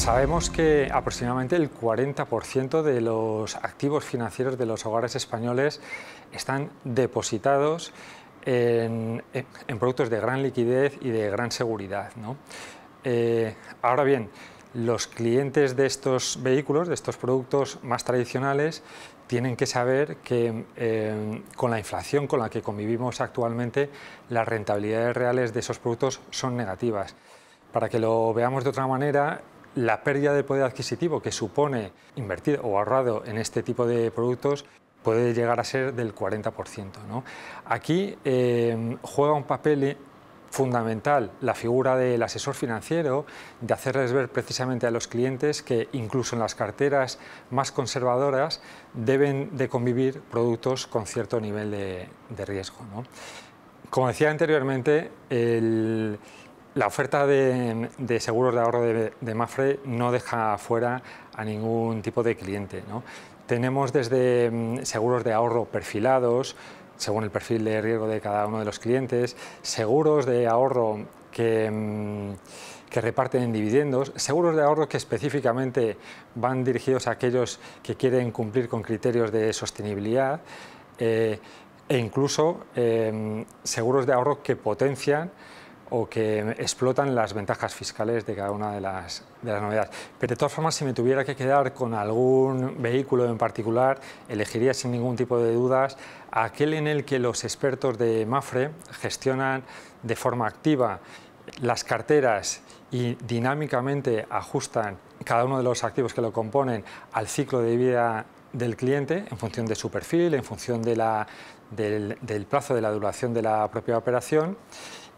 Sabemos que aproximadamente el 40% de los activos financieros de los hogares españoles están depositados en, eh, productos de gran liquidez y de gran seguridad. Eh, ahora bien, los clientes de estos vehículos, de estos productos más tradicionales, tienen que saber que eh, con la inflación con la que convivimos actualmente, las rentabilidades reales de esos productos son negativas. Para que lo veamos de otra manera, la pérdida de poder adquisitivo que supone invertir o ahorrado en este tipo de productos puede llegar a ser del 40%. Aquí em, juega un papel fundamental la figura del asesor financiero, de hacerles ver precisamente a los clientes que incluso en las carteras más conservadoras deben de convivir productos con cierto nivel de, de riesgo. Como decía anteriormente, el, la oferta de, seguros de ahorro de, Mafre no deja fuera a ningún tipo de cliente. Tenemos desde mm, seguros de ahorro perfilados, según el perfil de riesgo de cada uno de los clientes, seguros de ahorro que, mm, reparten reparten dividendos, seguros de ahorro que específicamente van dirigidos a aquellos que quieren cumplir con criterios de sostenibilidad eh, e incluso eh, seguros de ahorro que potencian o que explotan las ventajas fiscales de cada una de las, de las novedades. Pero de todas formas, si me tuviera que quedar con algún vehículo en particular, elegiría sin ningún tipo de dudas aquel en el que los expertos de MAFRE gestionan de forma activa las carteras y dinámicamente ajustan cada uno de los activos que lo componen al ciclo de vida del cliente en función de su perfil, en función de la, del, del plazo de la duración de la propia operación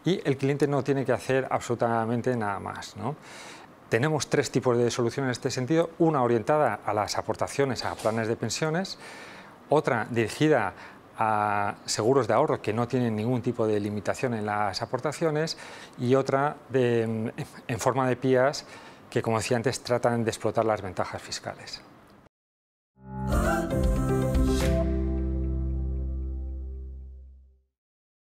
y el cliente no tiene que hacer absolutamente nada más. Tenemos tres tipos de soluciones en este sentido, una orientada a las aportaciones a planes de pensiones, otra dirigida a seguros de ahorro que no tienen ningún tipo de limitación en las aportaciones y otra mm, en forma de PIAs que, como decía antes, tratan de explotar las ventajas fiscales.